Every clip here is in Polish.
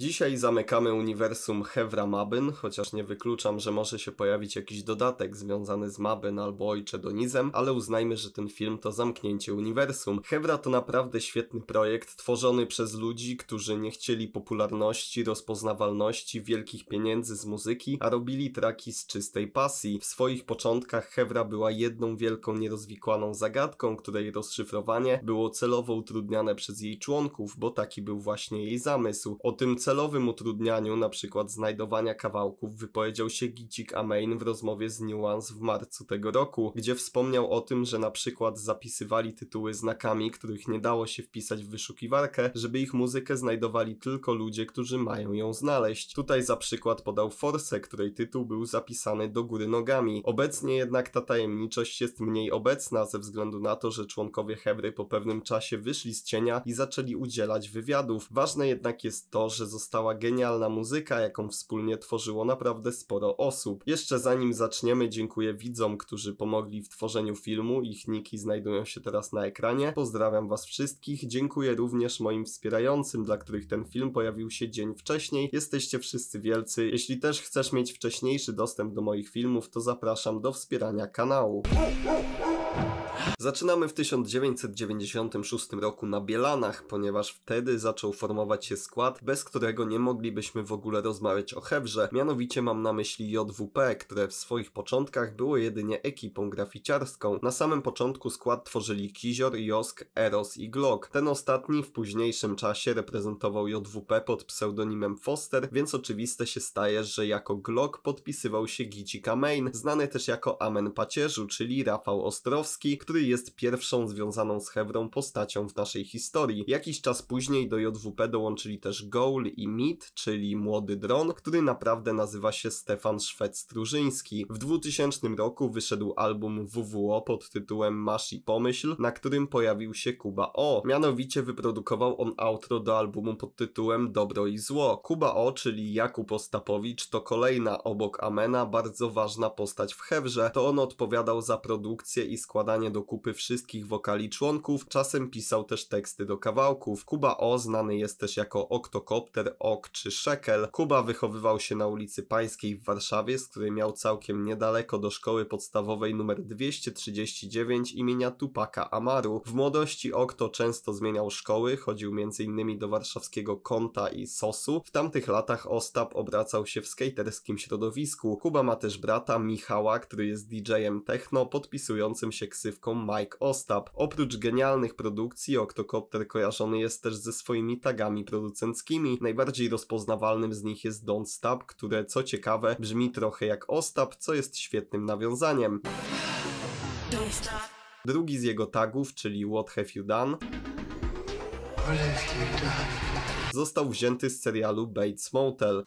Dzisiaj zamykamy uniwersum Hevra Mabyn, chociaż nie wykluczam, że może się pojawić jakiś dodatek związany z Mabyn albo Donizem, ale uznajmy, że ten film to zamknięcie uniwersum. Hevra to naprawdę świetny projekt, tworzony przez ludzi, którzy nie chcieli popularności, rozpoznawalności, wielkich pieniędzy z muzyki, a robili traki z czystej pasji. W swoich początkach Hevra była jedną wielką nierozwikłaną zagadką, której rozszyfrowanie było celowo utrudniane przez jej członków, bo taki był właśnie jej zamysł. O tym, co celowym utrudnianiu na przykład znajdowania kawałków wypowiedział się Gicik Amein w rozmowie z Nuance w marcu tego roku, gdzie wspomniał o tym, że na przykład zapisywali tytuły znakami, których nie dało się wpisać w wyszukiwarkę, żeby ich muzykę znajdowali tylko ludzie, którzy mają ją znaleźć. Tutaj za przykład podał Force, której tytuł był zapisany do góry nogami. Obecnie jednak ta tajemniczość jest mniej obecna ze względu na to, że członkowie Hebry po pewnym czasie wyszli z cienia i zaczęli udzielać wywiadów. Ważne jednak jest to, że została genialna muzyka, jaką wspólnie tworzyło naprawdę sporo osób. Jeszcze zanim zaczniemy, dziękuję widzom, którzy pomogli w tworzeniu filmu. Ich niki znajdują się teraz na ekranie. Pozdrawiam was wszystkich. Dziękuję również moim wspierającym, dla których ten film pojawił się dzień wcześniej. Jesteście wszyscy wielcy. Jeśli też chcesz mieć wcześniejszy dostęp do moich filmów, to zapraszam do wspierania kanału. Zaczynamy w 1996 roku na Bielanach, ponieważ wtedy zaczął formować się skład, bez którego nie moglibyśmy w ogóle rozmawiać o Hewrze. Mianowicie mam na myśli JWP, które w swoich początkach było jedynie ekipą graficiarską. Na samym początku skład tworzyli Kizior, Josk, Eros i Glock. Ten ostatni w późniejszym czasie reprezentował JWP pod pseudonimem Foster, więc oczywiste się staje, że jako Glock podpisywał się Gici Kamain, znany też jako Amen Pacierzu, czyli Rafał Ostrowski, który jest pierwszą związaną z Hebrą postacią w naszej historii. Jakiś czas później do JWP dołączyli też Goal i Meat, czyli młody dron, który naprawdę nazywa się Stefan Szwed-Strużyński. W 2000 roku wyszedł album WWO pod tytułem Masz i Pomyśl, na którym pojawił się Kuba O. Mianowicie wyprodukował on outro do albumu pod tytułem Dobro i Zło. Kuba O, czyli Jakub Ostapowicz, to kolejna obok Amena bardzo ważna postać w Hewrze. To on odpowiadał za produkcję i składanie do do kupy wszystkich wokali członków, czasem pisał też teksty do kawałków. Kuba O znany jest też jako Oktokopter, Ok czy Szekel. Kuba wychowywał się na ulicy Pańskiej w Warszawie, z której miał całkiem niedaleko do szkoły podstawowej numer 239 imienia Tupaka Amaru. W młodości Okto często zmieniał szkoły, chodził m.in. do warszawskiego Konta i Sosu. W tamtych latach Ostap obracał się w skaterskim środowisku. Kuba ma też brata Michała, który jest DJ-em techno, podpisującym się ksywką Mike Ostap. Oprócz genialnych produkcji Octocopter kojarzony jest też ze swoimi tagami producenckimi. Najbardziej rozpoznawalnym z nich jest Don't Stop, które co ciekawe brzmi trochę jak Ostap, co jest świetnym nawiązaniem. Drugi z jego tagów, czyli What Have You Done? Został wzięty z serialu Bates Motel.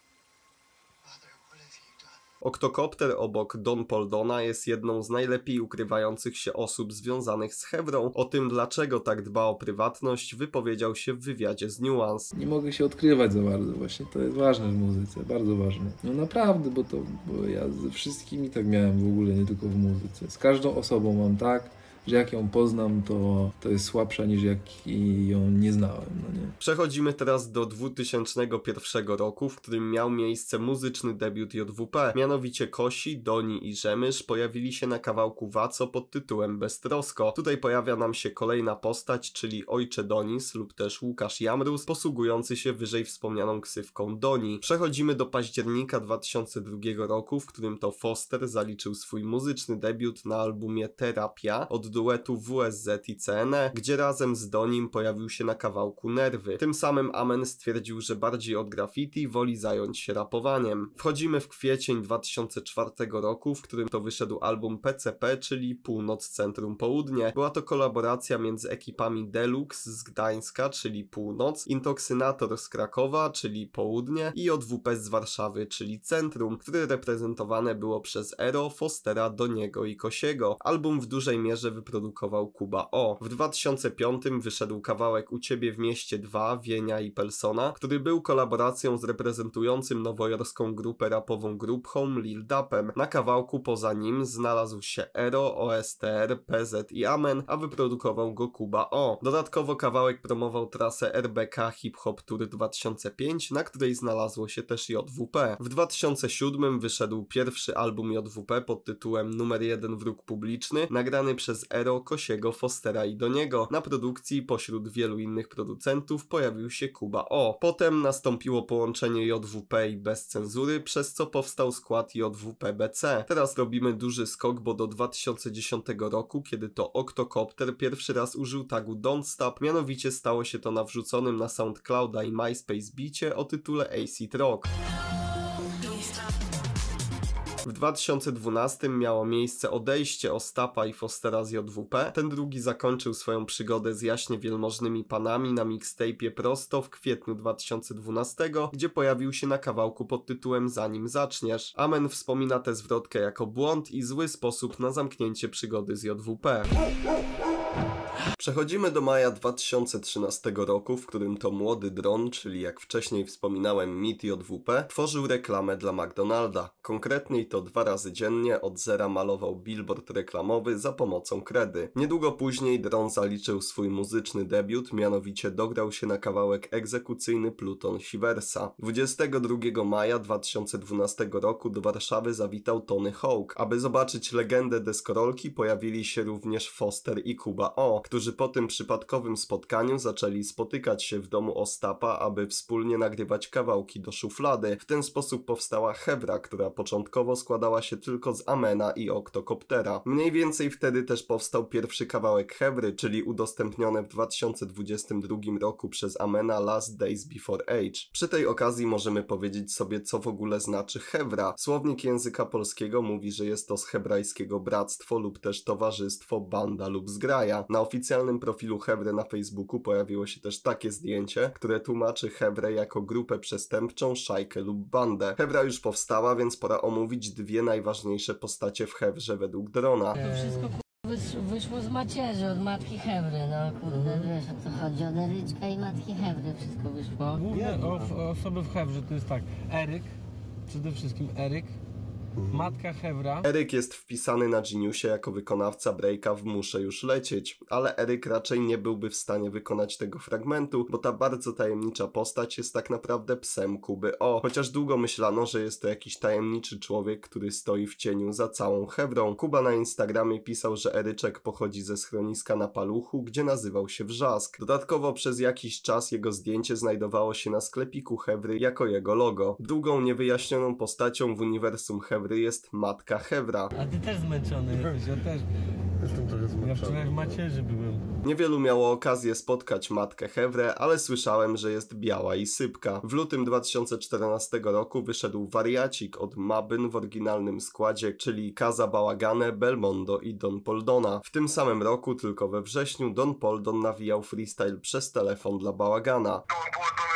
Oktokopter obok Don Poldona jest jedną z najlepiej ukrywających się osób związanych z Hebrą. O tym, dlaczego tak dba o prywatność, wypowiedział się w wywiadzie z Nuance. Nie mogę się odkrywać za bardzo właśnie, to jest ważne w muzyce, bardzo ważne. No naprawdę, bo to bo ja ze wszystkimi tak miałem w ogóle, nie tylko w muzyce. Z każdą osobą mam tak, że jak ją poznam, to, to jest słabsza niż jak ją nie znałem. No nie? Przechodzimy teraz do 2001 roku, w którym miał miejsce muzyczny debiut JWP. Mianowicie Kosi, Doni i Rzemysz pojawili się na kawałku Waco pod tytułem Beztrosko. Tutaj pojawia nam się kolejna postać, czyli Ojcze Donis lub też Łukasz Jamrus, posługujący się wyżej wspomnianą ksywką Doni. Przechodzimy do października 2002 roku, w którym to Foster zaliczył swój muzyczny debiut na albumie Terapia od duetu WSZ i CNE, gdzie razem z Donim pojawił się na kawałku Nerwy. Tym samym Amen stwierdził, że bardziej od graffiti woli zająć się rapowaniem. Wchodzimy w kwiecień 2004 roku, w którym to wyszedł album PCP, czyli Północ Centrum Południe. Była to kolaboracja między ekipami Deluxe z Gdańska, czyli Północ, Intoksynator z Krakowa, czyli Południe i ODWP z Warszawy, czyli Centrum, które reprezentowane było przez Ero, Fostera, Doniego i Kosiego. Album w dużej mierze wyprodukował Kuba O. W 2005 wyszedł kawałek U Ciebie w mieście 2 Wienia i Pelsona, który był kolaboracją z reprezentującym nowojorską grupę rapową Group Home Lil Dapem. Na kawałku poza nim znalazł się Ero, OSTR, PZ i Amen, a wyprodukował go Kuba O. Dodatkowo kawałek promował trasę RBK Hip Hop Tour 2005, na której znalazło się też JWP. W 2007 wyszedł pierwszy album JWP pod tytułem Numer 1 Wróg Publiczny, nagrany przez ero Kosiego, Fostera i Doniego. Na produkcji pośród wielu innych producentów pojawił się Kuba O. Potem nastąpiło połączenie JWP i bez cenzury, przez co powstał skład JWPBC. Teraz robimy duży skok, bo do 2010 roku, kiedy to Octocopter pierwszy raz użył tagu Don't Stop, mianowicie stało się to na wrzuconym na SoundClouda i MySpace bicie o tytule Acid Rock. W 2012 miało miejsce odejście Ostapa i Fostera z JWP. Ten drugi zakończył swoją przygodę z jaśnie wielmożnymi panami na mixtape Prosto w kwietniu 2012, gdzie pojawił się na kawałku pod tytułem Zanim zaczniesz. Amen wspomina tę zwrotkę jako błąd i zły sposób na zamknięcie przygody z JWP. Przechodzimy do maja 2013 roku, w którym to młody dron, czyli jak wcześniej wspominałem MIT JWP, tworzył reklamę dla McDonalda. Konkretniej to dwa razy dziennie od zera malował billboard reklamowy za pomocą kredy. Niedługo później dron zaliczył swój muzyczny debiut, mianowicie dograł się na kawałek egzekucyjny Pluton Siversa. 22 maja 2012 roku do Warszawy zawitał Tony Hawk. Aby zobaczyć legendę deskorolki pojawili się również Foster i Kuba Jakuba O., którzy po tym przypadkowym spotkaniu zaczęli spotykać się w domu Ostapa, aby wspólnie nagrywać kawałki do szuflady. W ten sposób powstała Hebra, która początkowo składała się tylko z Amena i Oktokoptera. Mniej więcej wtedy też powstał pierwszy kawałek Hebry, czyli udostępnione w 2022 roku przez Amena Last Days Before Age. Przy tej okazji możemy powiedzieć sobie, co w ogóle znaczy Hebra. Słownik języka polskiego mówi, że jest to z hebrajskiego bractwo lub też towarzystwo, banda lub zgraja maja na oficjalnym profilu Hebre na Facebooku pojawiło się też takie zdjęcie, które tłumaczy Hebre jako grupę przestępczą, szajkę lub bandę. Hebra już powstała, więc pora omówić dwie najważniejsze postacie w Hebrze według Drona. To eee. wszystko wyszło z macierzy, od matki Hebry, no kurde, mhm. wiesz o co chodzi, od Eryczka i matki Hebry wszystko wyszło. Główne o, osoby w Hebrze to jest tak, Eryk, przede wszystkim Eryk, Mhm. Matka Hewra. Eryk jest wpisany na Geniusie jako wykonawca breaka w Muszę już lecieć, ale Eryk raczej nie byłby w stanie wykonać tego fragmentu, bo ta bardzo tajemnicza postać jest tak naprawdę psem Kuby O. Chociaż długo myślano, że jest to jakiś tajemniczy człowiek, który stoi w cieniu za całą Hewrą. Kuba na Instagramie pisał, że Eryczek pochodzi ze schroniska na Paluchu, gdzie nazywał się Wrzask. Dodatkowo przez jakiś czas jego zdjęcie znajdowało się na sklepiku Hewry jako jego logo. Długą niewyjaśnioną postacią w uniwersum Hewry Hewry jest matka Hewra. A ty też zmęczony jesteś, ja też. Jestem trochę zmęczony. Ja wczoraj w macierzy byłem. Niewielu miało okazję spotkać matkę Hewrę, ale słyszałem, że jest biała i sypka. W lutym 2014 roku wyszedł wariacik od Mabyn w oryginalnym składzie, czyli Kaza Bałagane, Belmondo i Don Poldona. W tym samym roku, tylko we wrześniu, Don Poldon nawijał freestyle przez telefon dla Bałagana. Don Poldon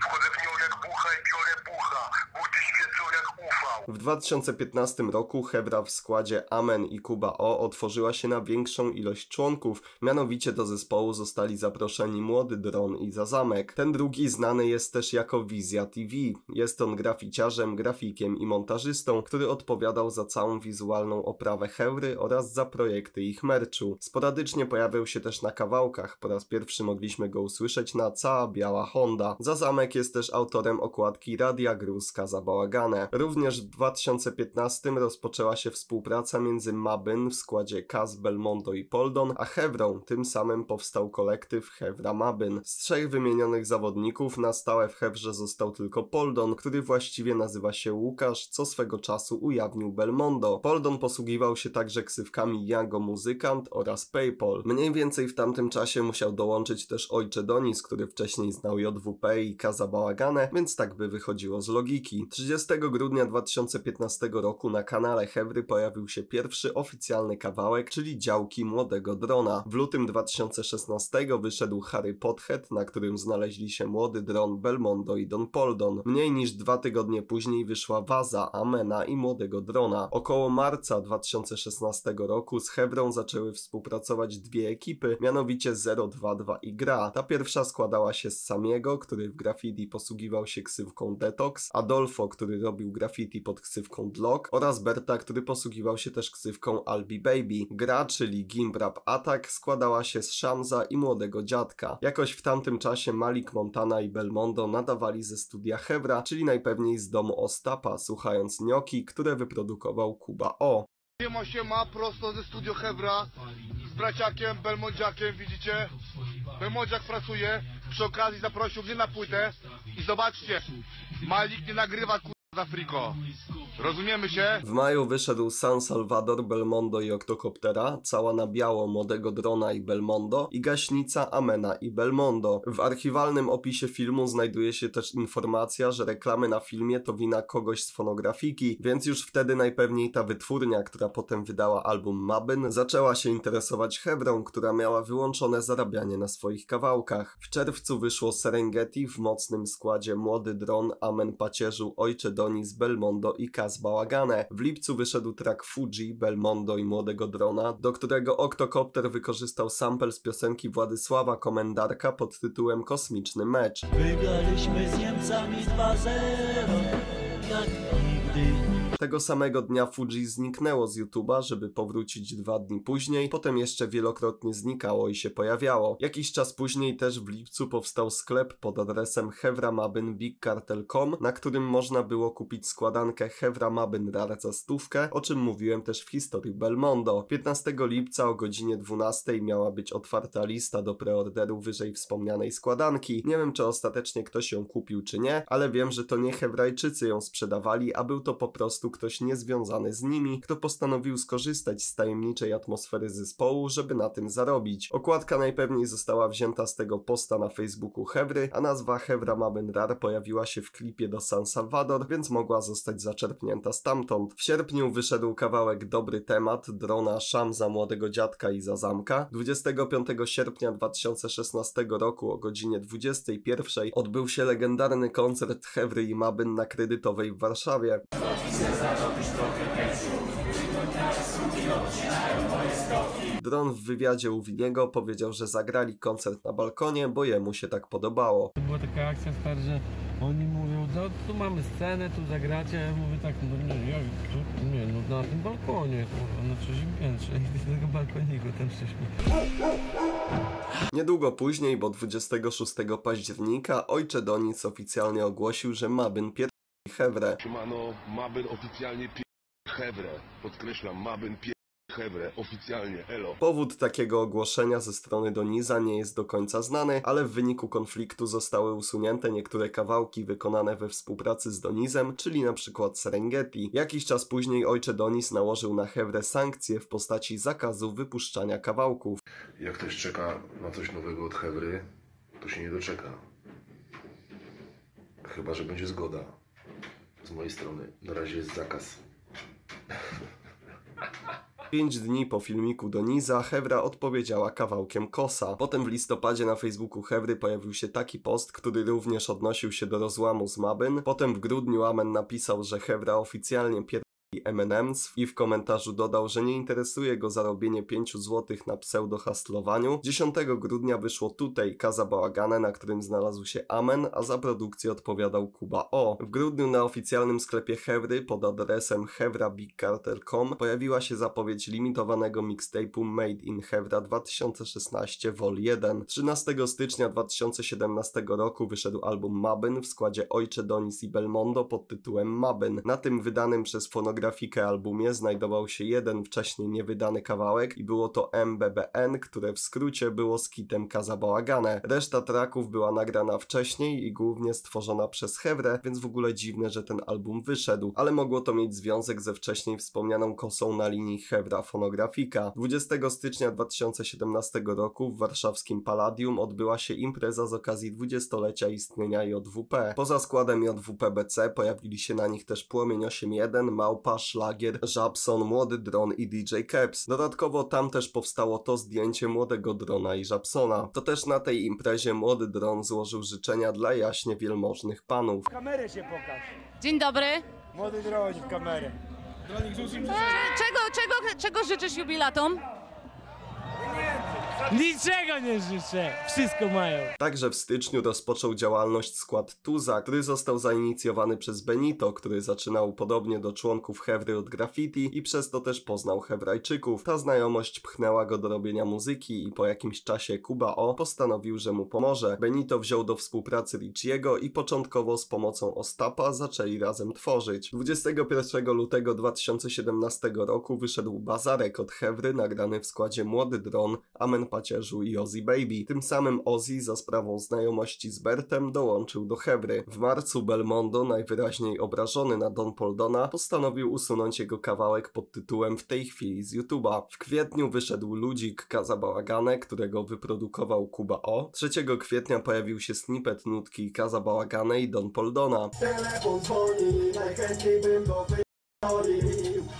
Wchodzę w nią jak bucha i biorę bucha. Buty świecą jak ufał. W 2015 roku Hebra w składzie Amen i Kuba O otworzyła się na większą ilość członków. Mianowicie do zespołu zostali zaproszeni Młody Dron i Za Zamek. Ten drugi znany jest też jako Wizja TV. Jest on graficiarzem, grafikiem i montażystą, który odpowiadał za całą wizualną oprawę Hebry oraz za projekty ich merczu. Sporadycznie pojawiał się też na kawałkach. Po raz pierwszy mogliśmy go usłyszeć cała biała Honda. Za zamek jest też autorem okładki Radia Gruska za bałagane. Również w 2015 rozpoczęła się współpraca między Mabyn w składzie Kaz, Belmondo i Poldon, a Hevrą, tym samym powstał kolektyw Hevra Mabyn. Z trzech wymienionych zawodników na stałe w Hevrze został tylko Poldon, który właściwie nazywa się Łukasz, co swego czasu ujawnił Belmondo. Poldon posługiwał się także ksywkami Jago Muzykant oraz Paypal. Mniej więcej w tamtym czasie musiał dołączyć też Ojcze Donis, który wcześniej znał JWP i Kaza Bałagane, więc tak by wychodziło z logiki. 30 grudnia 2015 roku na kanale Hevry pojawił się pierwszy oficjalny kawałek, czyli działki młodego drona. W lutym 2016 wyszedł Harry Pothead, na którym znaleźli się młody dron Belmondo i Don Poldon. Mniej niż dwa tygodnie później wyszła Waza, Amena i młodego drona. Około marca 2016 roku z Hebrą zaczęły współpracować dwie ekipy, mianowicie 022 i Gra. Ta pierwsza z składała się z Samiego, który w graffiti posługiwał się ksywką Detox, Adolfo, który robił graffiti pod ksywką Dlock, oraz Berta, który posługiwał się też ksywką Albi Baby. Gra, czyli Gimbrap Attack, składała się z Shamza i młodego dziadka. Jakoś w tamtym czasie Malik Montana i Belmondo nadawali ze studia Hebra, czyli najpewniej z domu Ostapa, słuchając nioki, które wyprodukował Kuba O. Siema siema, prosto ze studio Hebra z braciakiem Belmondziakiem, widzicie? Belmondziak pracuje, przy okazji zaprosił mnie na płytę i zobaczcie, Malik nie nagrywa Afriko. Rozumiemy się? W maju wyszedł San Salvador, Belmondo i Oktokoptera, cała na biało Młodego Drona i Belmondo i gaśnica Amena i Belmondo. W archiwalnym opisie filmu znajduje się też informacja, że reklamy na filmie to wina kogoś z fonografiki, więc już wtedy najpewniej ta wytwórnia, która potem wydała album Mabyn, zaczęła się interesować Hebrą, która miała wyłączone zarabianie na swoich kawałkach. W czerwcu wyszło Serengeti w mocnym składzie Młody Dron, Amen Pacierzu, Ojcze do Adonis, Belmondo i Kaz Bałagane. W lipcu wyszedł track Fuji, Belmondo i Młodego Drona, do którego Octocopter wykorzystał sample z piosenki Władysława Komendarka pod tytułem Kosmiczny Mecz. Wygraliśmy z Niemcami 2-0, jak nigdy tego samego dnia Fuji zniknęło z YouTube'a, żeby powrócić dwa dni później, potem jeszcze wielokrotnie znikało i się pojawiało. Jakiś czas później też w lipcu powstał sklep pod adresem hevramabynbigcartel.com, na którym można było kupić składankę Hevramabyn Rar za stówkę, o czym mówiłem też w historii Belmondo. 15 lipca o godzinie 12 miała być otwarta lista do preorderu wyżej wspomnianej składanki. Nie wiem, czy ostatecznie ktoś ją kupił, czy nie, ale wiem, że to nie Hebrajczycy ją sprzedawali, a był to po prostu prostu ktoś niezwiązany z nimi, kto postanowił skorzystać z tajemniczej atmosfery zespołu, żeby na tym zarobić. Okładka najpewniej została wzięta z tego posta na Facebooku Hevry, a nazwa Hebra Rar pojawiła się w klipie do San Salvador, więc mogła zostać zaczerpnięta stamtąd. W sierpniu wyszedł kawałek Dobry Temat drona Szam za młodego dziadka i za zamka. 25 sierpnia 2016 roku o godzinie 21 odbył się legendarny koncert Hevry i Mabyn na Kredytowej w Warszawie. Dron w wywiadzie u Winiego powiedział, że zagrali koncert na balkonie, bo jemu się tak podobało. To była taka akcja stary, że oni mówią, no tu mamy scenę, tu zagracie, ja mówię tak, no nie, ja tu, nie, no na tym balkonie, kurwa, na trzecim piętrze i z tego balkoniku tam przyszli. Niedługo później, bo 26 października, ojcze Donic oficjalnie ogłosił, że ma byn Hebrę. Siemano, oficjalnie Podkreślam, Hebre, oficjalnie, elo. Powód takiego ogłoszenia ze strony Doniza nie jest do końca znany, ale w wyniku konfliktu zostały usunięte niektóre kawałki wykonane we współpracy z Donizem, czyli na przykład Serengeti. Jakiś czas później ojcze Doniz nałożył na Hebre sankcje w postaci zakazu wypuszczania kawałków. Jak ktoś czeka na coś nowego od Hebry, to się nie doczeka. Chyba, że będzie zgoda z mojej strony na razie jest zakaz. Pięć dni po filmiku do Niza Hewra odpowiedziała kawałkiem kosa. Potem w listopadzie na Facebooku Hewry pojawił się taki post, który również odnosił się do rozłamu z Mabyn. Potem w grudniu Amen napisał, że Hewra oficjalnie pier M&M's i w komentarzu dodał, że nie interesuje go zarobienie 5 zł na pseudohaslowaniu. 10 grudnia wyszło tutaj Kaza Bałagane, na którym znalazł się Amen, a za produkcję odpowiadał Kuba O. W grudniu na oficjalnym sklepie Hevry pod adresem hevrabigcarter.com pojawiła się zapowiedź limitowanego mixtape'u Made in Hevra 2016 Vol 1. 13 stycznia 2017 roku wyszedł album Mabyn w składzie Ojcze Donis i Belmondo pod tytułem Mabyn. Na tym wydanym przez fonogram grafikę albumie znajdował się jeden wcześniej niewydany kawałek i było to MBBN, które w skrócie było skitem Kazabałagane. Reszta traków była nagrana wcześniej i głównie stworzona przez Hewre, więc w ogóle dziwne, że ten album wyszedł, ale mogło to mieć związek ze wcześniej wspomnianą kosą na linii Hewra Fonografika. 20 stycznia 2017 roku w warszawskim Palladium odbyła się impreza z okazji 20-lecia istnienia JWP. Poza składem JWPBC pojawili się na nich też Płomień 81, Małpa Małpa, Szlagier, Żabson, Młody Dron i DJ Caps. Dodatkowo tam też powstało to zdjęcie Młodego Drona i Żabsona. To też na tej imprezie Młody Dron złożył życzenia dla jaśnie wielmożnych panów. Kamerę się pokaż. Dzień dobry. Młody Dron w kamerę. Eee, czego, czego, czego życzysz jubilatom? Niczego nie życzę. Wszystko mają. Także w styczniu rozpoczął działalność skład Tuza, który został zainicjowany przez Benito, który zaczynał podobnie do członków Hewry od graffiti i przez to też poznał Hebrajczyków. Ta znajomość pchnęła go do robienia muzyki i po jakimś czasie Kuba O postanowił, że mu pomoże. Benito wziął do współpracy Richiego i początkowo z pomocą Ostapa zaczęli razem tworzyć. 21 lutego 2017 roku wyszedł Bazarek od Hewry nagrany w składzie Młody Dron, Amen pacierzu i Ozzy Baby. Tym samym Ozzy za sprawą znajomości z Bertem dołączył do Hebry. W marcu Belmondo, najwyraźniej obrażony na Don Poldona, postanowił usunąć jego kawałek pod tytułem W tej chwili z YouTube'a. W kwietniu wyszedł ludzik Kaza Bałagane, którego wyprodukował Kuba O. 3 kwietnia pojawił się snippet nutki Kaza Bałagane i Don Poldona.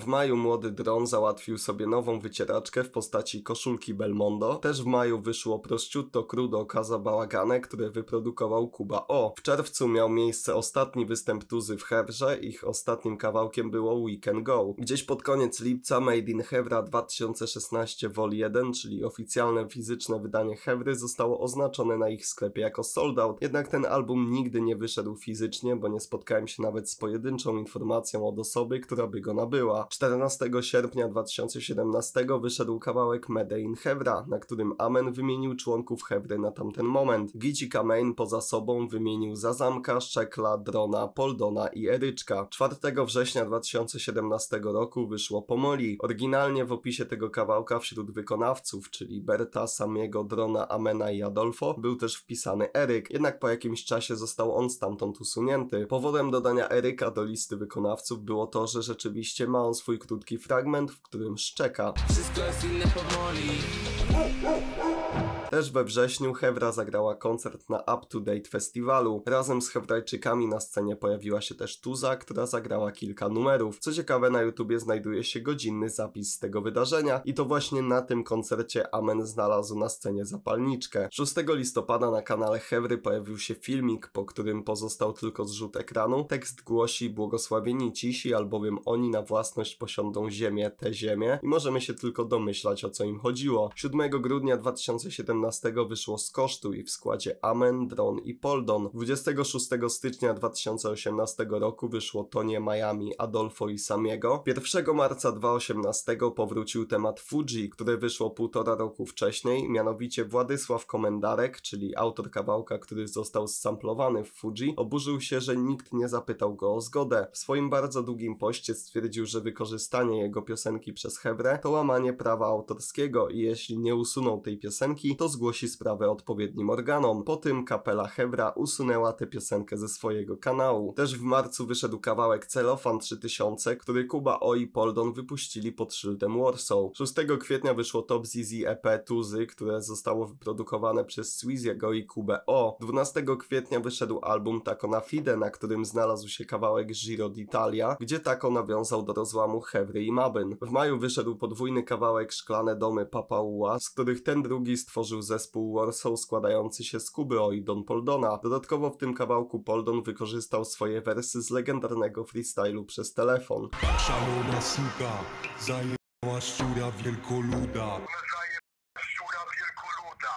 W maju młody dron załatwił sobie nową wycieraczkę w postaci koszulki Belmondo. Też w maju wyszło prościutto krudo Kaza Bałagane, które wyprodukował Kuba O. W czerwcu miał miejsce ostatni występ Tuzy w Hewrze. ich ostatnim kawałkiem było We Can Go. Gdzieś pod koniec lipca Made in Hewra 2016 Vol 1, czyli oficjalne fizyczne wydanie Hewry, zostało oznaczone na ich sklepie jako sold out, jednak ten album nigdy nie wyszedł fizycznie, bo nie spotkałem się nawet z pojedynczą informacją od osoby, która by go nabyła. 14 sierpnia 2017 wyszedł kawałek Medein Hebra, na którym Amen wymienił członków Hevry na tamten moment. Gici Kamein poza sobą wymienił Zazamka, Szczekla, Drona, Poldona i Eryczka. 4 września 2017 roku wyszło Pomoli. Oryginalnie w opisie tego kawałka wśród wykonawców, czyli Berta, Samiego, Drona, Amena i Adolfo, był też wpisany Eryk, jednak po jakimś czasie został on stamtąd usunięty. Powodem dodania Eryka do listy wykonawców było to, że że rzeczywiście ma on swój krótki fragment, w którym szczeka. Wszystko jest inne powoli. Też we wrześniu Hebra zagrała koncert na Up to Date Festiwalu. Razem z Hebrajczykami na scenie pojawiła się też Tuza, która zagrała kilka numerów. Co ciekawe, na YouTubie znajduje się godzinny zapis z tego wydarzenia i to właśnie na tym koncercie Amen znalazł na scenie zapalniczkę. 6 listopada na kanale Hebry pojawił się filmik, po którym pozostał tylko zrzut ekranu. Tekst głosi Błogosławieni cisi, albowiem oni na własność posiądą ziemię, tę ziemię i możemy się tylko domyślać o co im chodziło. 7 grudnia 2017 17 wyszło z kosztu i w składzie Amen, Dron i Poldon. 26 stycznia 2018 roku wyszło Tonie Miami, Adolfo i Samiego. 1 marca 2018 powrócił temat Fuji, które wyszło półtora roku wcześniej, mianowicie Władysław Komendarek, czyli autor kawałka, który został samplowany w Fuji, oburzył się, że nikt nie zapytał go o zgodę. W swoim bardzo długim poście stwierdził, że wykorzystanie jego piosenki przez Hebre, to łamanie prawa autorskiego i jeśli nie usuną tej piosenki, to zgłosi sprawę odpowiednim organom. Po tym kapela Hebra usunęła tę piosenkę ze swojego kanału. Też w marcu wyszedł kawałek Celofan 3000, który Kuba O i Poldon wypuścili pod szyldem Warsaw. 6 kwietnia wyszło Top ZZ EP Tuzy, które zostało wyprodukowane przez Sweeziego i Kubę O. 12 kwietnia wyszedł album Takona na Fide, na którym znalazł się kawałek Giro d'Italia, gdzie Tako nawiązał do rozłamu Hebry i Mabyn. W maju wyszedł podwójny kawałek Szklane Domy Papa Papaua, z których ten drugi stworzył zespół Warsaw składający się z Kuby o i Don Poldona. Dodatkowo w tym kawałku Poldon wykorzystał swoje wersy z legendarnego freestylu przez telefon. Szalona suka, zajęła szczura wielkoluda.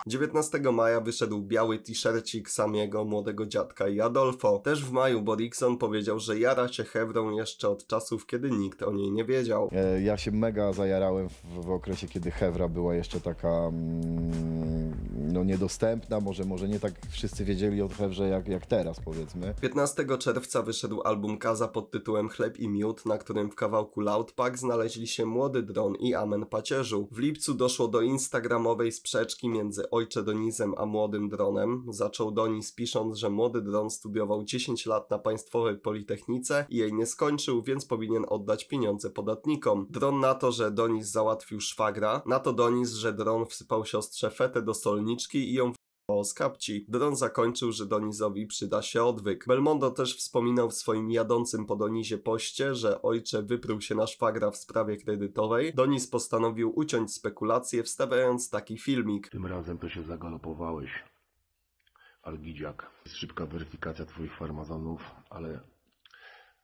19 maja wyszedł biały t-shircik samiego młodego dziadka i Adolfo. Też w maju Borikson powiedział, że jara się Hebrą jeszcze od czasów, kiedy nikt o niej nie wiedział. E, ja się mega zajarałem w, w okresie, kiedy Hebra była jeszcze taka mm, no niedostępna, może, może nie tak wszyscy wiedzieli o Hebrze jak, jak teraz powiedzmy. 15 czerwca wyszedł album Kaza pod tytułem Chleb i Miód, na którym w kawałku Loudpack znaleźli się Młody Dron i Amen Pacierzu. W lipcu doszło do instagramowej sprzeczki między ojcze Donizem, a młodym dronem. Zaczął Doniz pisząc, że młody dron studiował 10 lat na Państwowej Politechnice i jej nie skończył, więc powinien oddać pieniądze podatnikom. Dron na to, że Donis załatwił szwagra, na to Donis, że dron wsypał siostrze fetę do solniczki i ją o skapci, Dron zakończył, że Donizowi przyda się odwyk. Belmondo też wspominał w swoim jadącym po Donizie poście, że ojcze wyprył się na szwagra w sprawie kredytowej. Doniz postanowił uciąć spekulacje, wstawiając taki filmik. Tym razem to się zagalopowałeś, Algidziak. Jest szybka weryfikacja twoich farmazonów, ale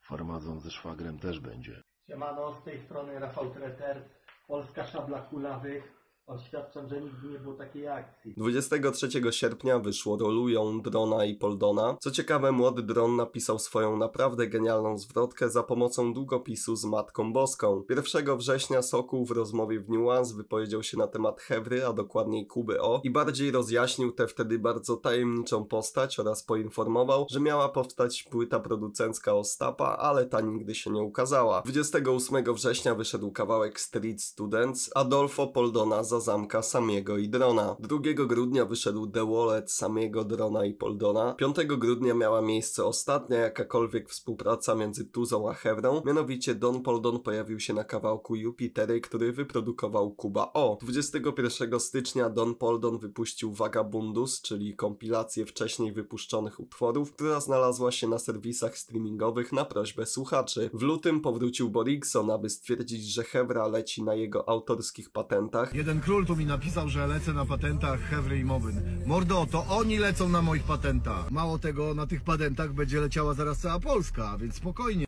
farmazon ze szwagrem też będzie. Siemano, z tej strony Rafał Treter, Polska Szabla Kulawych. Oświadczam, że nigdy nie było takiej akcji. 23 sierpnia wyszło Rolują Drona i Poldona. Co ciekawe, młody dron napisał swoją naprawdę genialną zwrotkę za pomocą długopisu z Matką Boską. 1 września Sokół w rozmowie w Nuance wypowiedział się na temat Hewry, a dokładniej Kuby O i bardziej rozjaśnił tę wtedy bardzo tajemniczą postać oraz poinformował, że miała powstać płyta producencka Ostapa, ale ta nigdy się nie ukazała. 28 września wyszedł kawałek Street Students. Adolfo Poldona za zamka Samiego i Drona. 2 grudnia wyszedł The Wallet Samiego, Drona i Poldona. 5 grudnia miała miejsce ostatnia jakakolwiek współpraca między Tuzą a Hebrą, mianowicie Don Poldon pojawił się na kawałku Jupitery, który wyprodukował Kuba O. 21 stycznia Don Poldon wypuścił Vagabundus, czyli kompilację wcześniej wypuszczonych utworów, która znalazła się na serwisach streamingowych na prośbę słuchaczy. W lutym powrócił Borikson, aby stwierdzić, że Hevra leci na jego autorskich patentach. Jeden król tu mi napisał, że lecę na patentach Hewry i Mobyn. Mordo, to oni lecą na moich patentach. Mało tego, na tych patentach będzie leciała zaraz cała Polska, więc spokojnie.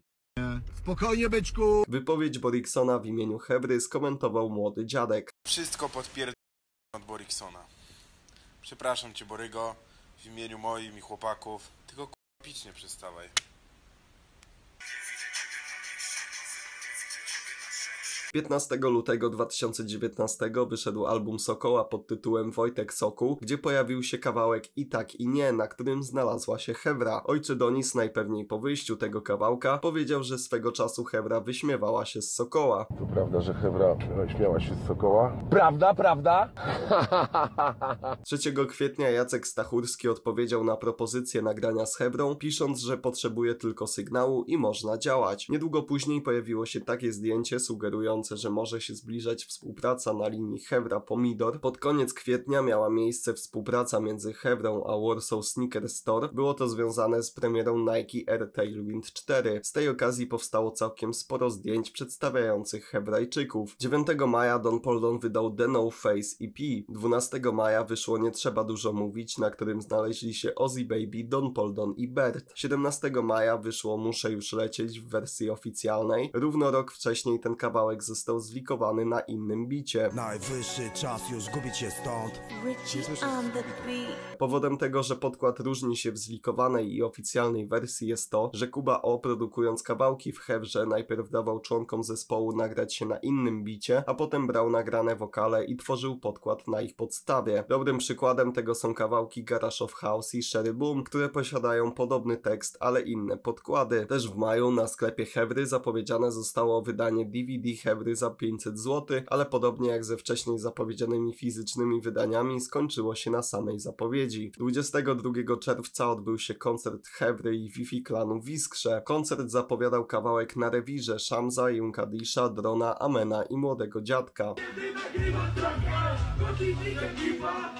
Spokojnie, byczku! Wypowiedź Boriksona w imieniu Hebry skomentował młody dziadek. Wszystko podpierd... od Boriksona. Przepraszam cię, Borygo, w imieniu moim i chłopaków, tylko k***a pić nie przestawaj. 15 lutego 2019 wyszedł album Sokoła pod tytułem Wojtek Sokół, gdzie pojawił się kawałek I tak i nie, na którym znalazła się Hebra. Ojcze Donis najpewniej po wyjściu tego kawałka powiedział, że swego czasu Hebra wyśmiewała się z Sokoła. To prawda, że Hebra e, śmiała się z Sokoła? Prawda, prawda? 3 kwietnia Jacek Stachurski odpowiedział na propozycję nagrania z Hebrą, pisząc, że potrzebuje tylko sygnału i można działać. Niedługo później pojawiło się takie zdjęcie sugerujące że może się zbliżać współpraca na linii Hevra-Pomidor. Pod koniec kwietnia miała miejsce współpraca między Hevrą a Warsaw Sneaker Store. Było to związane z premierą Nike Air Tailwind 4. Z tej okazji powstało całkiem sporo zdjęć przedstawiających Hebrajczyków. 9 maja Don Poldon wydał The No Face EP. 12 maja wyszło Nie Trzeba Dużo Mówić, na którym znaleźli się Ozzy Baby, Don Poldon i Bert. 17 maja wyszło Muszę Już Lecieć w wersji oficjalnej. Równo rok wcześniej ten kawałek został zlikowany na innym bicie. Najwyższy czas już gubić się stąd. Powodem tego, że podkład różni się w zlikowanej i oficjalnej wersji jest to, że Kuba O produkując kawałki w Hewrze najpierw dawał członkom zespołu nagrać się na innym bicie, a potem brał nagrane wokale i tworzył podkład na ich podstawie. Dobrym przykładem tego są kawałki Garage of House i Sherry Boom, które posiadają podobny tekst, ale inne podkłady. Też w maju na sklepie Hewry zapowiedziane zostało wydanie DVD Hebry ebry za 500 zł, ale podobnie jak ze wcześniej zapowiedzianymi fizycznymi wydaniami skończyło się na samej zapowiedzi. 22 czerwca odbył się koncert Hebry i Wifi klanu w Iskrze. Koncert zapowiadał kawałek na rewirze Szamza, Junkadisza, Drona, Amena i Młodego Dziadka. Kiedy nagrywa,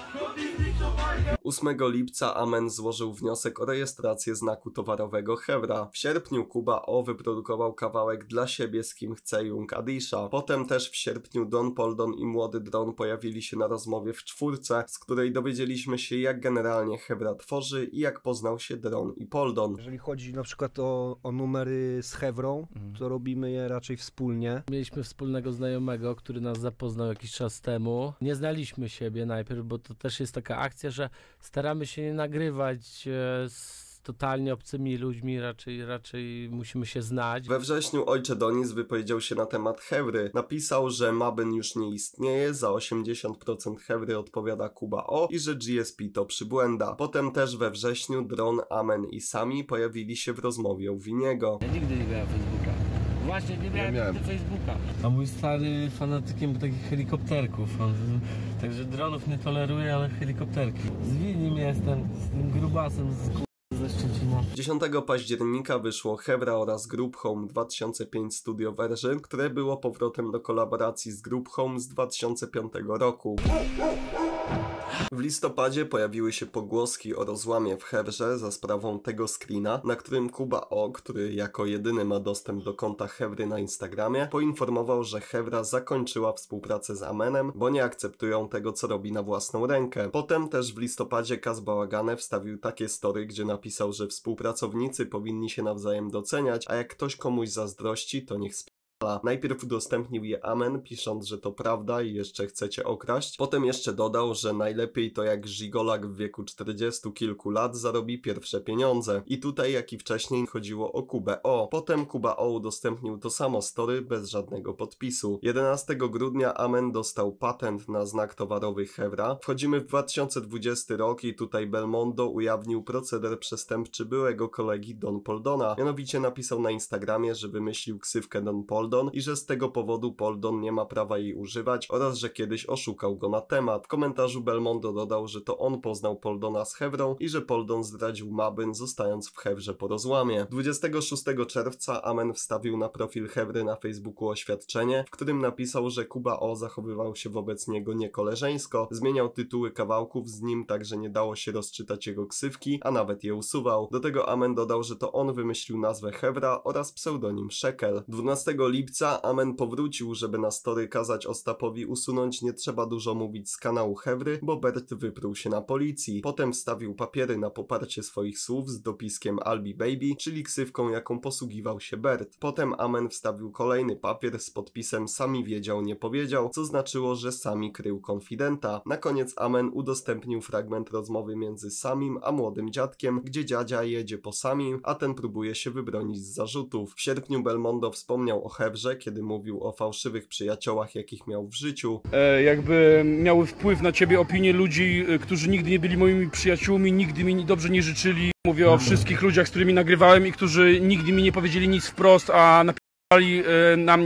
8 lipca Amen złożył wniosek o rejestrację znaku towarowego Hevra. W sierpniu Kuba O wyprodukował kawałek dla siebie z kim chce Jung Adisha. Potem też w sierpniu Don Poldon i Młody Dron pojawili się na rozmowie w czwórce, z której dowiedzieliśmy się jak generalnie Hevra tworzy i jak poznał się Dron i Poldon. Jeżeli chodzi na przykład o, o numery z Hevrą, mhm. to robimy je raczej wspólnie. Mieliśmy wspólnego znajomego, który nas zapoznał jakiś czas temu. Nie znaliśmy siebie najpierw, bo to też jest taka akcja, że staramy się nie nagrywać e, z totalnie obcymi ludźmi, raczej, raczej musimy się znać. We wrześniu ojcze Donis wypowiedział się na temat Hewry. Napisał, że Maben już nie istnieje, za 80% Hewry odpowiada Kuba O i że GSP to przybłęda. Potem też we wrześniu Dron, Amen i Sami pojawili się w rozmowie u Winiego. Ja nigdy nie Właśnie, nie miałem, ja miałem. Facebooka. A mój stary fanatykiem takich helikopterków. On, także dronów nie toleruje, ale helikopterki. Z Winim jestem, z tym grubasem z ze Szczecina. 10 października wyszło Hebra oraz Group Home 2005 Studio Version, które było powrotem do kolaboracji z Group Home z 2005 roku. W listopadzie pojawiły się pogłoski o rozłamie w Hebrze za sprawą tego screena, na którym Kuba O, który jako jedyny ma dostęp do konta Hebry na Instagramie, poinformował, że Hevra zakończyła współpracę z Amenem, bo nie akceptują tego, co robi na własną rękę. Potem też w listopadzie Kaz Bałagane wstawił takie story, gdzie napisał, że współpracownicy powinni się nawzajem doceniać, a jak ktoś komuś zazdrości, to niech Najpierw udostępnił je Amen, pisząc, że to prawda i jeszcze chcecie okraść. Potem jeszcze dodał, że najlepiej to jak Żigolak w wieku 40 kilku lat zarobi pierwsze pieniądze. I tutaj, jak i wcześniej, chodziło o Kubę O. Potem Kuba O udostępnił to samo story bez żadnego podpisu. 11 grudnia Amen dostał patent na znak towarowy Hevra. Wchodzimy w 2020 rok i tutaj Belmondo ujawnił proceder przestępczy byłego kolegi Don Poldona. Mianowicie napisał na Instagramie, że wymyślił ksywkę Don Poldon Poldon i że z tego powodu Poldon nie ma prawa jej używać oraz że kiedyś oszukał go na temat. W komentarzu Belmondo dodał, że to on poznał Poldona z Hevrą i że Poldon zdradził Mabyn zostając w Hevrze po rozłamie. 26 czerwca Amen wstawił na profil Hevry na Facebooku oświadczenie, w którym napisał, że Kuba O zachowywał się wobec niego niekoleżeńsko, zmieniał tytuły kawałków z nim tak, że nie dało się rozczytać jego ksywki, a nawet je usuwał. Do tego Amen dodał, że to on wymyślił nazwę Hevra oraz pseudonim Shekel. 12 lipca lipca Amen powrócił, żeby na story kazać Ostapowi usunąć nie trzeba dużo mówić z kanału Hewry, bo Bert wyprył się na policji. Potem wstawił papiery na poparcie swoich słów z dopiskiem Albi Baby, czyli ksywką jaką posługiwał się Bert. Potem Amen wstawił kolejny papier z podpisem Sami wiedział, nie powiedział, co znaczyło, że sami krył konfidenta. Na koniec Amen udostępnił fragment rozmowy między samim a młodym dziadkiem, gdzie dziadzia jedzie po samim, a ten próbuje się wybronić z zarzutów. W sierpniu Belmondo wspomniał o Hewry Webrze, kiedy mówił o fałszywych przyjaciołach, jakich miał w życiu. E, jakby miały wpływ na ciebie opinie ludzi, e, którzy nigdy nie byli moimi przyjaciółmi, nigdy mi dobrze nie życzyli. Mówię o wszystkich ludziach, z którymi nagrywałem i którzy nigdy mi nie powiedzieli nic wprost, a na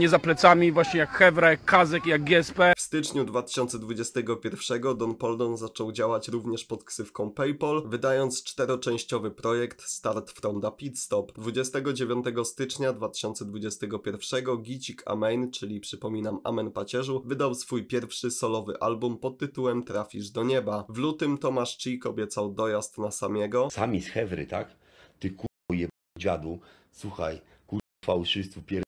E, za plecami, właśnie jak Hewre, Kazek, jak GSP. W styczniu 2021 Don Poldon zaczął działać również pod ksywką PayPal, wydając czteroczęściowy projekt Start from the Pit Stop. 29 stycznia 2021 Gicik Amen, czyli przypominam Amen Pacierzu, wydał swój pierwszy solowy album pod tytułem Trafisz do nieba. W lutym Tomasz Cheek obiecał dojazd na Samiego. Sami z Hewry, tak? Ty ku... dziadu, słuchaj, ku... fałszystwu pier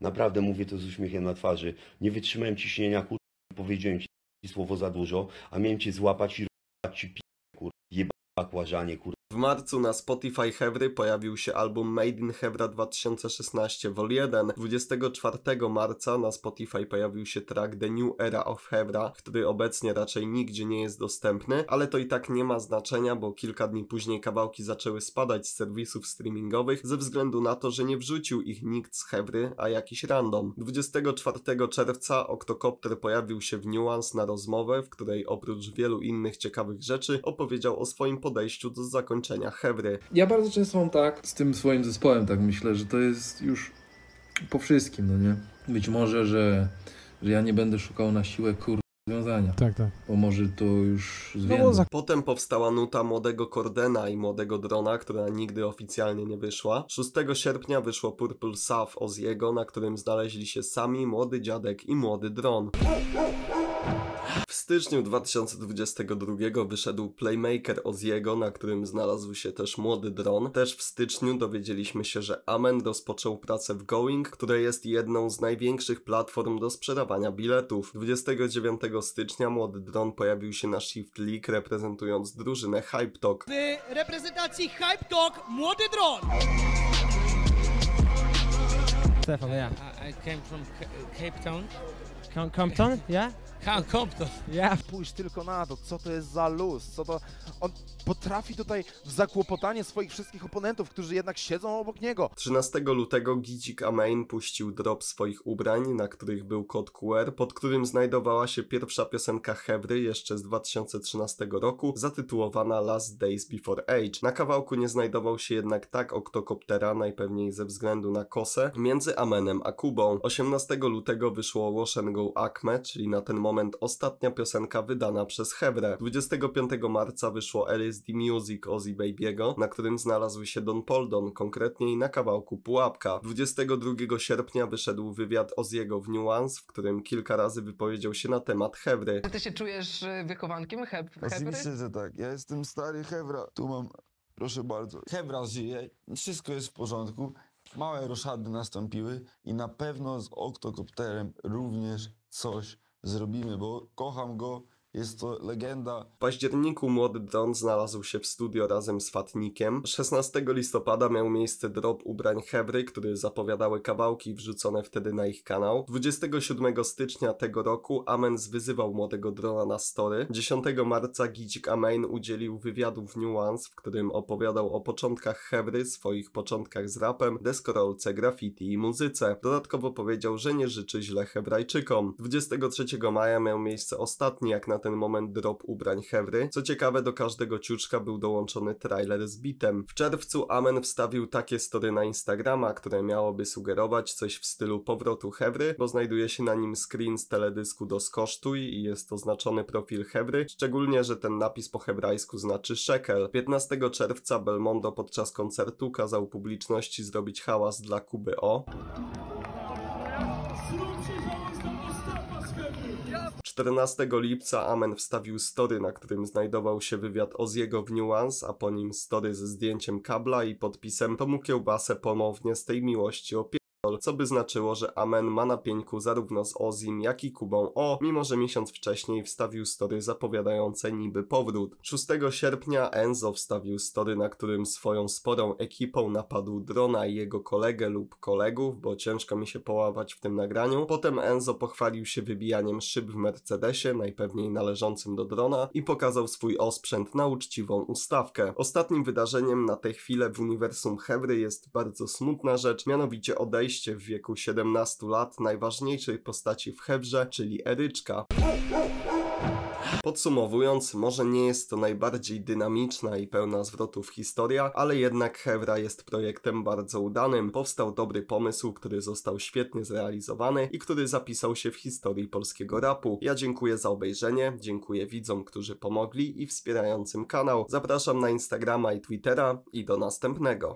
Naprawdę mówię to z uśmiechem na twarzy. Nie wytrzymałem ciśnienia, kurwa, powiedziałem ci słowo za dużo, a miałem cię złapać i robić ci p***, kurwa, jeba, kłażanie, kurwa, marcu na Spotify Hevry pojawił się album Made in Hevra 2016 Vol 1. 24 marca na Spotify pojawił się track The New Era of Hevra, który obecnie raczej nigdzie nie jest dostępny, ale to i tak nie ma znaczenia, bo kilka dni później kawałki zaczęły spadać z serwisów streamingowych ze względu na to, że nie wrzucił ich nikt z Hevry, a jakiś random. 24 czerwca Octocopter pojawił się w Nuance na rozmowę, w której oprócz wielu innych ciekawych rzeczy opowiedział o swoim podejściu do zakończenia zakończenia, hebry. Ja bardzo często mam tak z tym swoim zespołem, tak myślę, że to jest już po wszystkim, no nie? Być może, że, że ja nie będę szukał na siłę kur Związania. Tak, tak. Bo może to już zwiędło. No, Potem powstała nuta młodego Kordena i młodego Drona, która nigdy oficjalnie nie wyszła. 6 sierpnia wyszło Purple Saf Oziego, na którym znaleźli się sami młody dziadek i młody dron. W styczniu 2022 wyszedł Playmaker Oziego, na którym znalazł się też młody dron. Też w styczniu dowiedzieliśmy się, że Amen rozpoczął pracę w Going, które jest jedną z największych platform do sprzedawania biletów. 29 stycznia młody dron pojawił się na Shift League reprezentując drużynę Hype Talk. W reprezentacji Hype Talk młody dron! Stefan, yeah. I, I came from Cape Town. Compton, yeah? Cal Compton. Ja. Pójdź tylko na to, co to jest za luz, co to... On potrafi tutaj w zakłopotanie swoich wszystkich oponentów, którzy jednak siedzą obok niego. 13 lutego Gidzik Amain puścił drop swoich ubrań, na których był kod QR, pod którym znajdowała się pierwsza piosenka Hebry jeszcze z 2013 roku, zatytułowana Last Days Before Age. Na kawałku nie znajdował się jednak tak oktokoptera, najpewniej ze względu na kosę, między Amenem a Kubą. 18 lutego wyszło Wash and Go Acme, czyli na ten moment moment ostatnia piosenka wydana przez Hebre. 25 marca wyszło LSD Music Ozzy Baby'ego, na którym znalazły się Don Poldon, konkretniej na kawałku Pułapka. 22 sierpnia wyszedł wywiad Oziego w Nuance, w którym kilka razy wypowiedział się na temat Hebry. Ty się czujesz y, wychowankiem heb Hebry? Oczywiście, że tak. Ja jestem stary Hebra. Tu mam, proszę bardzo. Hebra żyje, wszystko jest w porządku. Małe roszady nastąpiły i na pewno z oktokopterem również coś zrobimy, bo kocham go jest to legenda. W październiku młody Don znalazł się w studio razem z Fatnikiem. 16 listopada miał miejsce drop ubrań Hebry, który zapowiadały kawałki wrzucone wtedy na ich kanał. 27 stycznia tego roku Amens wyzywał młodego Drona na story. 10 marca Gidzik Amen udzielił wywiadu w Nuance, w którym opowiadał o początkach Hebry, swoich początkach z rapem, deskorolce, graffiti i muzyce. Dodatkowo powiedział, że nie życzy źle Hebrajczykom. 23 maja miał miejsce ostatni jak na ten moment drop ubrań Hevry. Co ciekawe, do każdego ciuczka był dołączony trailer z bitem. W czerwcu Amen wstawił takie story na Instagrama, które miałoby sugerować coś w stylu powrotu Hevry, bo znajduje się na nim screen z teledysku do Skosztuj i jest oznaczony profil Hevry, szczególnie, że ten napis po hebrajsku znaczy shekel. 15 czerwca Belmondo podczas koncertu kazał publiczności zrobić hałas dla Kuby O. 14 lipca Amen wstawił story, na którym znajdował się wywiad Oziego w Nuance, a po nim story ze zdjęciem kabla i podpisem Tomu kiełbasę ponownie z tej miłości opie co by znaczyło, że Amen ma na pieńku zarówno z Ozim, jak i Kubą O, mimo że miesiąc wcześniej wstawił story zapowiadające niby powrót. 6 sierpnia Enzo wstawił story, na którym swoją sporą ekipą napadł drona i jego kolegę lub kolegów, bo ciężko mi się połapać w tym nagraniu. Potem Enzo pochwalił się wybijaniem szyb w Mercedesie, najpewniej należącym do drona, i pokazał swój osprzęt na uczciwą ustawkę. Ostatnim wydarzeniem na tę chwilę w uniwersum Hevry jest bardzo smutna rzecz, mianowicie odejście w wieku 17 lat najważniejszej postaci w Hebrze, czyli Eryczka. Podsumowując, może nie jest to najbardziej dynamiczna i pełna zwrotów historia, ale jednak Hevra jest projektem bardzo udanym. Powstał dobry pomysł, który został świetnie zrealizowany i który zapisał się w historii polskiego rapu. Ja dziękuję za obejrzenie, dziękuję widzom, którzy pomogli i wspierającym kanał. Zapraszam na Instagrama i Twittera i do następnego.